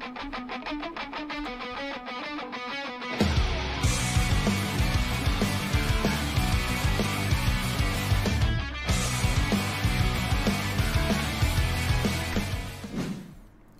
Thank you.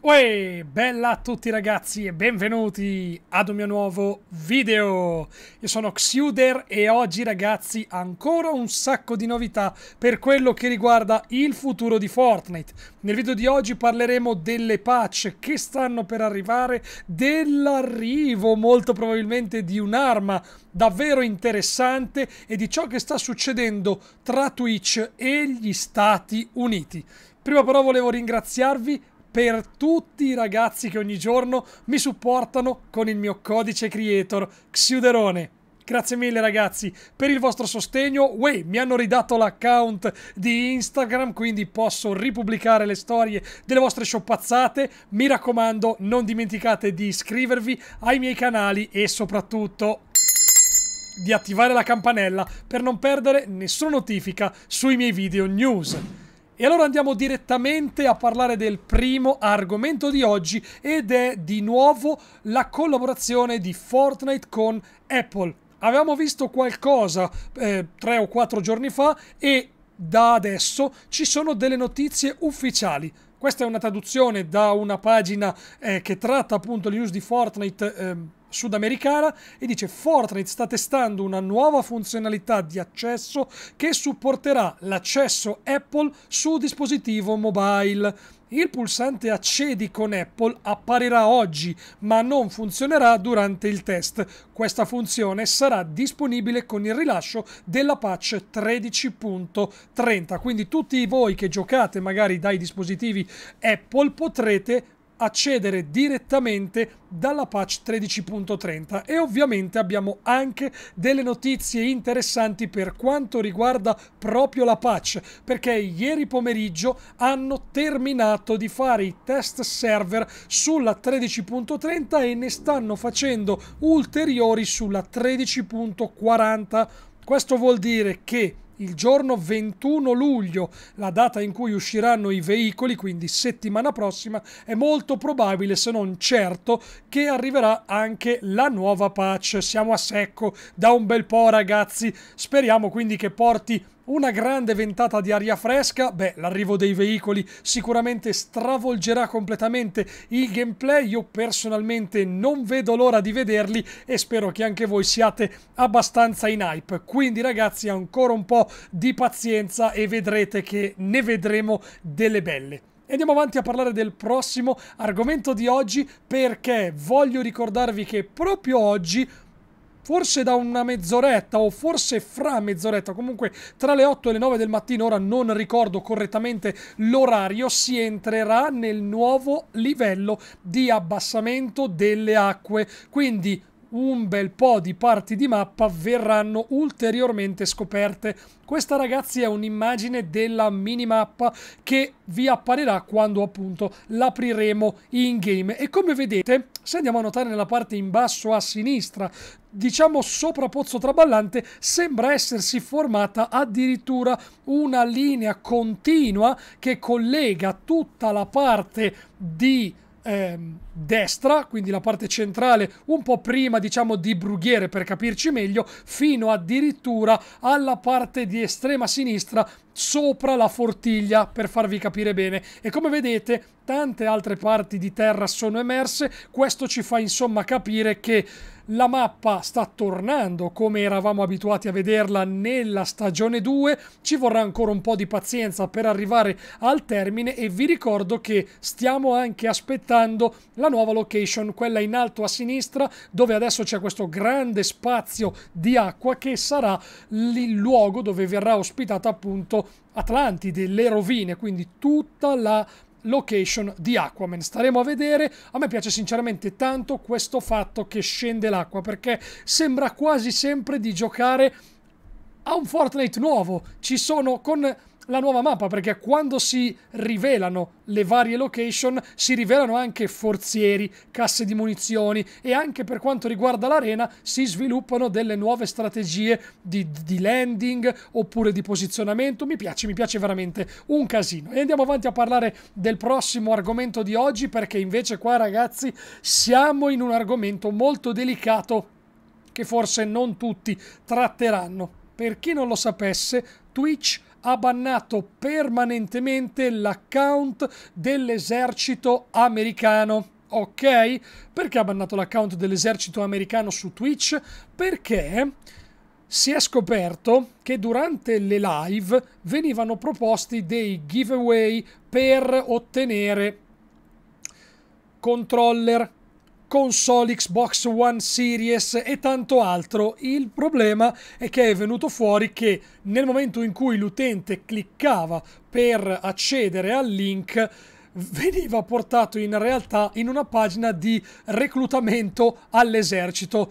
Uè, bella a tutti ragazzi e benvenuti ad un mio nuovo video! Io sono Xuder e oggi ragazzi ancora un sacco di novità per quello che riguarda il futuro di Fortnite. Nel video di oggi parleremo delle patch che stanno per arrivare, dell'arrivo molto probabilmente di un'arma davvero interessante e di ciò che sta succedendo tra Twitch e gli Stati Uniti. Prima però volevo ringraziarvi per tutti i ragazzi che ogni giorno mi supportano con il mio codice creator Xiuderone. Grazie mille ragazzi per il vostro sostegno. Uè, mi hanno ridato l'account di Instagram, quindi posso ripubblicare le storie delle vostre sciopazzate. Mi raccomando, non dimenticate di iscrivervi ai miei canali e soprattutto di attivare la campanella per non perdere nessuna notifica sui miei video news. E allora andiamo direttamente a parlare del primo argomento di oggi ed è di nuovo la collaborazione di Fortnite con Apple. Avevamo visto qualcosa eh, tre o quattro giorni fa e da adesso ci sono delle notizie ufficiali. Questa è una traduzione da una pagina eh, che tratta appunto le news di Fortnite. Eh, sudamericana e dice Fortnite sta testando una nuova funzionalità di accesso che supporterà l'accesso Apple su dispositivo mobile. Il pulsante accedi con Apple apparirà oggi, ma non funzionerà durante il test. Questa funzione sarà disponibile con il rilascio della patch 13.30. Quindi tutti voi che giocate magari dai dispositivi Apple potrete accedere direttamente dalla patch 13.30 e ovviamente abbiamo anche delle notizie interessanti per quanto riguarda proprio la patch perché ieri pomeriggio hanno terminato di fare i test server sulla 13.30 e ne stanno facendo ulteriori sulla 13.40 questo vuol dire che il giorno 21 luglio, la data in cui usciranno i veicoli, quindi settimana prossima, è molto probabile, se non certo, che arriverà anche la nuova patch. Siamo a secco da un bel po', ragazzi. Speriamo quindi che porti una grande ventata di aria fresca, beh, l'arrivo dei veicoli sicuramente stravolgerà completamente il gameplay, io personalmente non vedo l'ora di vederli e spero che anche voi siate abbastanza in hype. Quindi ragazzi ancora un po' di pazienza e vedrete che ne vedremo delle belle andiamo avanti a parlare del prossimo argomento di oggi perché voglio ricordarvi che proprio oggi forse da una mezz'oretta o forse fra mezz'oretta, comunque tra le 8 e le 9 del mattino, ora non ricordo correttamente l'orario, si entrerà nel nuovo livello di abbassamento delle acque. Quindi un bel po' di parti di mappa verranno ulteriormente scoperte. Questa ragazzi è un'immagine della minimappa che vi apparirà quando appunto l'apriremo in game e come vedete se andiamo a notare nella parte in basso a sinistra diciamo sopra Pozzo Traballante sembra essersi formata addirittura una linea continua che collega tutta la parte di ehm, destra, quindi la parte centrale un po' prima diciamo di Brughiere per capirci meglio, fino addirittura alla parte di estrema sinistra sopra la fortiglia per farvi capire bene e come vedete tante altre parti di terra sono emerse questo ci fa insomma capire che la mappa sta tornando come eravamo abituati a vederla nella stagione 2, ci vorrà ancora un po' di pazienza per arrivare al termine e vi ricordo che stiamo anche aspettando la nuova location, quella in alto a sinistra dove adesso c'è questo grande spazio di acqua che sarà il luogo dove verrà ospitata appunto Atlantide, le rovine, quindi tutta la location di Aquaman. Staremo a vedere. A me piace sinceramente tanto questo fatto che scende l'acqua perché sembra quasi sempre di giocare a un Fortnite nuovo. Ci sono con la nuova mappa perché quando si rivelano le varie location si rivelano anche forzieri, casse di munizioni e anche per quanto riguarda l'arena si sviluppano delle nuove strategie di, di, landing oppure di posizionamento. Mi piace, mi piace veramente un casino. E andiamo avanti a parlare del prossimo argomento di oggi perché invece qua ragazzi siamo in un argomento molto delicato che forse non tutti tratteranno. Per chi non lo sapesse, Twitch ha bannato permanentemente l'account dell'esercito americano. Ok? Perché ha bannato l'account dell'esercito americano su Twitch? Perché si è scoperto che durante le live venivano proposti dei giveaway per ottenere controller console Xbox One Series e tanto altro. Il problema è che è venuto fuori che nel momento in cui l'utente cliccava per accedere al link veniva portato in realtà in una pagina di reclutamento all'esercito,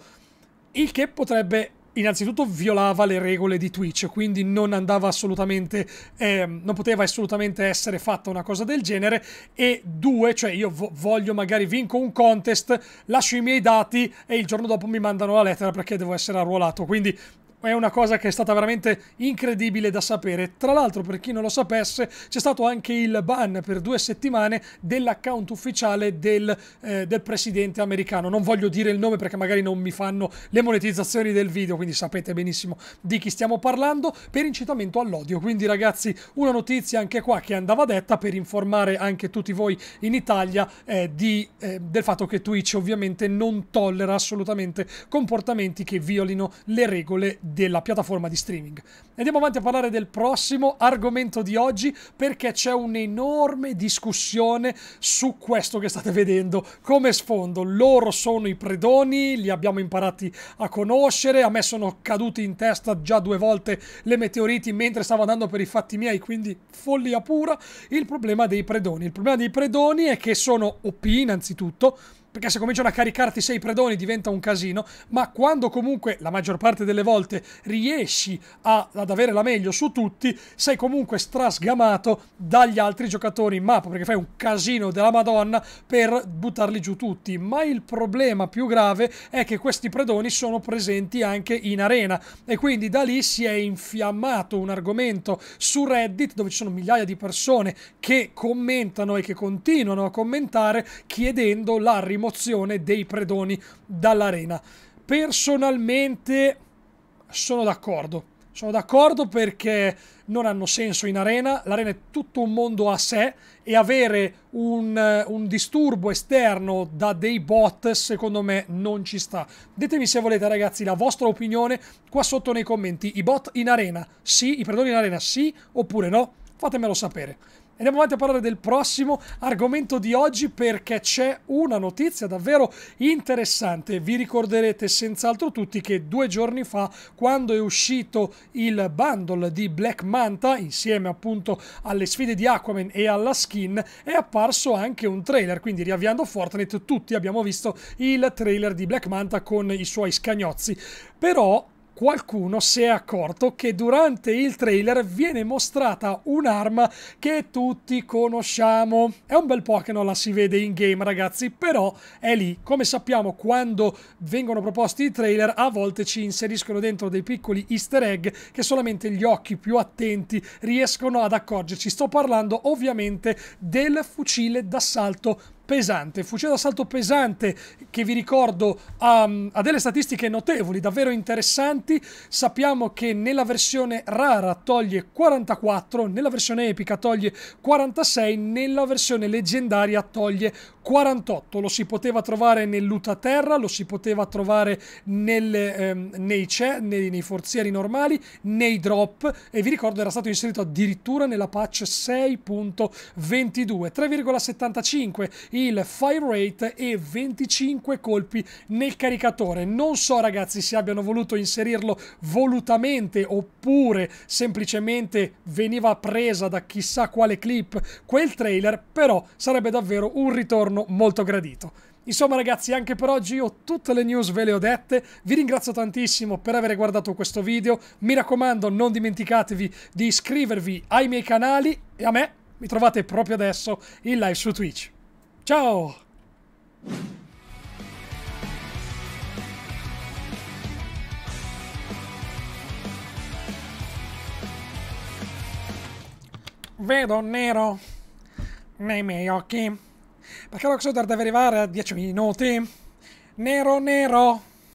il che potrebbe innanzitutto violava le regole di Twitch, quindi non andava assolutamente, eh, non poteva assolutamente essere fatta una cosa del genere. E due, cioè io voglio magari vinco un contest, lascio i miei dati e il giorno dopo mi mandano la lettera perché devo essere arruolato. Quindi è una cosa che è stata veramente incredibile da sapere. Tra l'altro, per chi non lo sapesse, c'è stato anche il ban per due settimane dell'account ufficiale del, eh, del presidente americano. Non voglio dire il nome perché magari non mi fanno le monetizzazioni del video, quindi sapete benissimo di chi stiamo parlando, per incitamento all'odio. Quindi ragazzi, una notizia anche qua che andava detta per informare anche tutti voi in Italia eh, di, eh, del fatto che Twitch ovviamente non tollera assolutamente comportamenti che violino le regole della piattaforma di streaming. Andiamo avanti a parlare del prossimo argomento di oggi perché c'è un'enorme discussione su questo che state vedendo come sfondo. Loro sono i predoni, li abbiamo imparati a conoscere, a me sono caduti in testa già due volte le meteoriti mentre stavo andando per i fatti miei, quindi follia pura. Il problema dei predoni. Il problema dei predoni è che sono OP innanzitutto, perché se cominciano a caricarti sei predoni diventa un casino, ma quando comunque la maggior parte delle volte riesci a, ad avere la meglio su tutti, sei comunque strasgamato dagli altri giocatori in mappa, perché fai un casino della madonna per buttarli giù tutti. Ma il problema più grave è che questi predoni sono presenti anche in arena e quindi da lì si è infiammato un argomento su Reddit dove ci sono migliaia di persone che commentano e che continuano a commentare chiedendo la rimozione rimozione dei predoni dall'arena. Personalmente sono d'accordo. Sono d'accordo perché non hanno senso in arena, l'arena è tutto un mondo a sé e avere un, un, disturbo esterno da dei bot secondo me non ci sta. Ditemi se volete ragazzi la vostra opinione qua sotto nei commenti, i bot in arena sì, i predoni in arena sì oppure no? Fatemelo sapere. Andiamo avanti a parlare del prossimo argomento di oggi perché c'è una notizia davvero interessante. Vi ricorderete senz'altro tutti che due giorni fa, quando è uscito il bundle di Black Manta, insieme appunto alle sfide di Aquaman e alla skin, è apparso anche un trailer. Quindi riavviando Fortnite tutti abbiamo visto il trailer di Black Manta con i suoi scagnozzi. Però qualcuno si è accorto che durante il trailer viene mostrata un'arma che tutti conosciamo. È un bel po' che non la si vede in game, ragazzi, però è lì. Come sappiamo, quando vengono proposti i trailer, a volte ci inseriscono dentro dei piccoli easter egg che solamente gli occhi più attenti riescono ad accorgerci. Sto parlando ovviamente del fucile d'assalto pesante, fucile d'assalto pesante che vi ricordo ha, um, ha, delle statistiche notevoli, davvero interessanti. Sappiamo che nella versione rara toglie 44, nella versione epica toglie 46, nella versione leggendaria toglie 48. Lo si poteva trovare nell'Uta Terra, lo si poteva trovare nelle, ehm, nei, ce, nei, nei forzieri normali, nei drop e vi ricordo era stato inserito addirittura nella patch 6.22, 3,75 il fire rate e 25 colpi nel caricatore. Non so ragazzi se abbiano voluto inserirlo volutamente oppure semplicemente veniva presa da chissà quale clip quel trailer, però sarebbe davvero un ritorno molto gradito. Insomma ragazzi anche per oggi io tutte le news ve le ho dette, vi ringrazio tantissimo per aver guardato questo video, mi raccomando non dimenticatevi di iscrivervi ai miei canali e a me mi trovate proprio adesso in live su Twitch. Ciao! Vedo nero nei miei occhi. Perché Rockstar deve arrivare a 10 minuti? Nero nero!